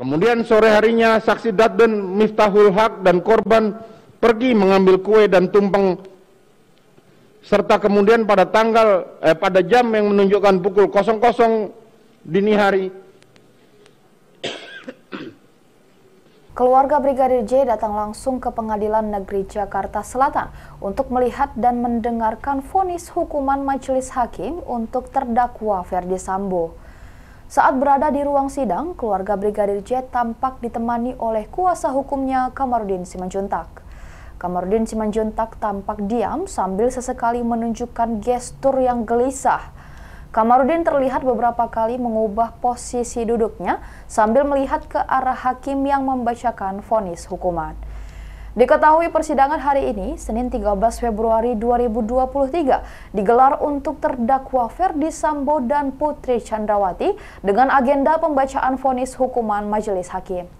Kemudian sore harinya saksi Dadden Miftahul Haq dan korban pergi mengambil kue dan tumpeng serta kemudian pada tanggal eh, pada jam yang menunjukkan pukul 00 dini hari Keluarga Brigadir J datang langsung ke Pengadilan Negeri Jakarta Selatan untuk melihat dan mendengarkan vonis hukuman majelis hakim untuk terdakwa Ferdi Sambo. Saat berada di ruang sidang, keluarga Brigadir J tampak ditemani oleh kuasa hukumnya Kamarudin Simanjuntak. Kamarudin Simanjuntak tampak diam sambil sesekali menunjukkan gestur yang gelisah. Kamarudin terlihat beberapa kali mengubah posisi duduknya sambil melihat ke arah hakim yang membacakan vonis hukuman. Diketahui persidangan hari ini, Senin 13 Februari 2023, digelar untuk terdakwa Ferdi Sambo dan Putri Chandrawati dengan agenda pembacaan vonis hukuman majelis hakim.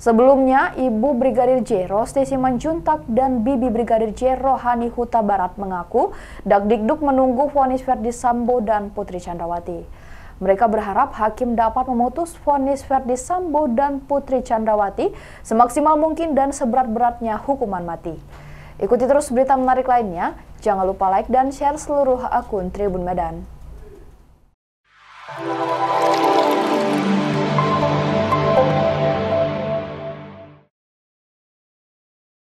Sebelumnya, Ibu Brigadir J. Rosti Simanjuntak dan Bibi Brigadir J. Rohani Huta Barat mengaku, Dakdikduk menunggu vonis Ferdi Sambo dan Putri Chandrawati. Mereka berharap hakim dapat memutus vonis Verdi Sambo dan Putri Chandrawati semaksimal mungkin dan seberat-beratnya hukuman mati. Ikuti terus berita menarik lainnya. Jangan lupa like dan share seluruh akun Tribun Medan.